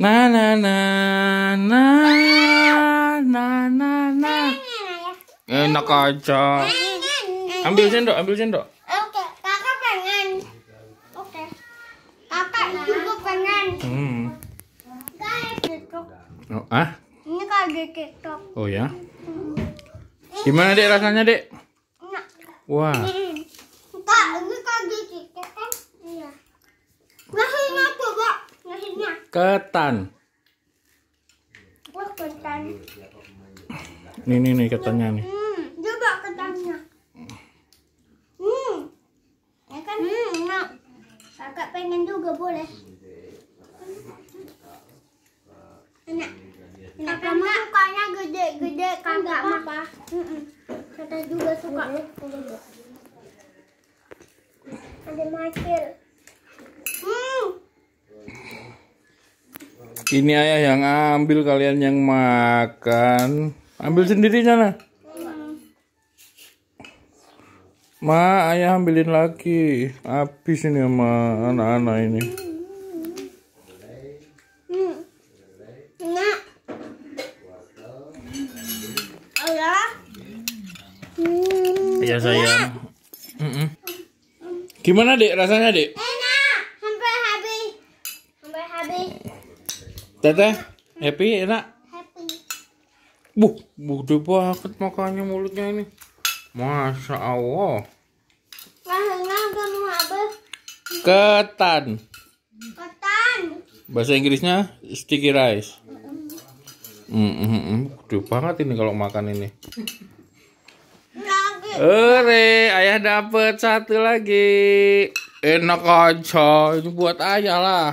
Na na na na na na na. Enak aja. Ambil sendok, ambil sendok. Oke, kakak pengen. Oke. Kakak juga pengen. Hmm. Oh, ah? Ini kalau TikTok. Oh ya. Gimana, Dek, rasanya, Dek? Wah. ketan Wah, ketan nih nih nih ketannya nih hmm, coba ketannya hmm ya kan hmm, enak kakak pengen juga boleh enak enak kamu sukanya gede-gede kakak hmm, hmm. kakak juga suka ada macil Ini ayah yang ambil kalian yang makan. Ambil sendiri sana. Ma, ayah ambilin lagi. Habis ini sama anak-anak ini. Ya sayang. Mm -mm. Gimana dek rasanya dek? Tete, happy enak? Happy. Buh, deh banget makanya mulutnya ini. Masya Allah. Ketan. Ketan. Bahasa Inggrisnya sticky rice. Hmm, -mm. mm, mm, mm. banget ini kalau makan ini. Ore, ayah dapat satu lagi. Enak aja, ini buat ayah lah.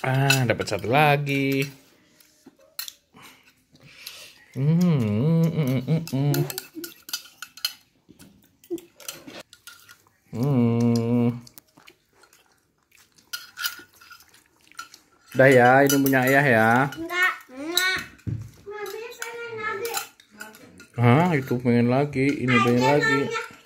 Ah, dapat satu lagi. Hmm, hmm, hmm, hmm. hmm. Udah hmm. ya, ini punya ayah ya. Enggak, enggak. Hah, itu pengen lagi, ini pengen lagi. Nanya.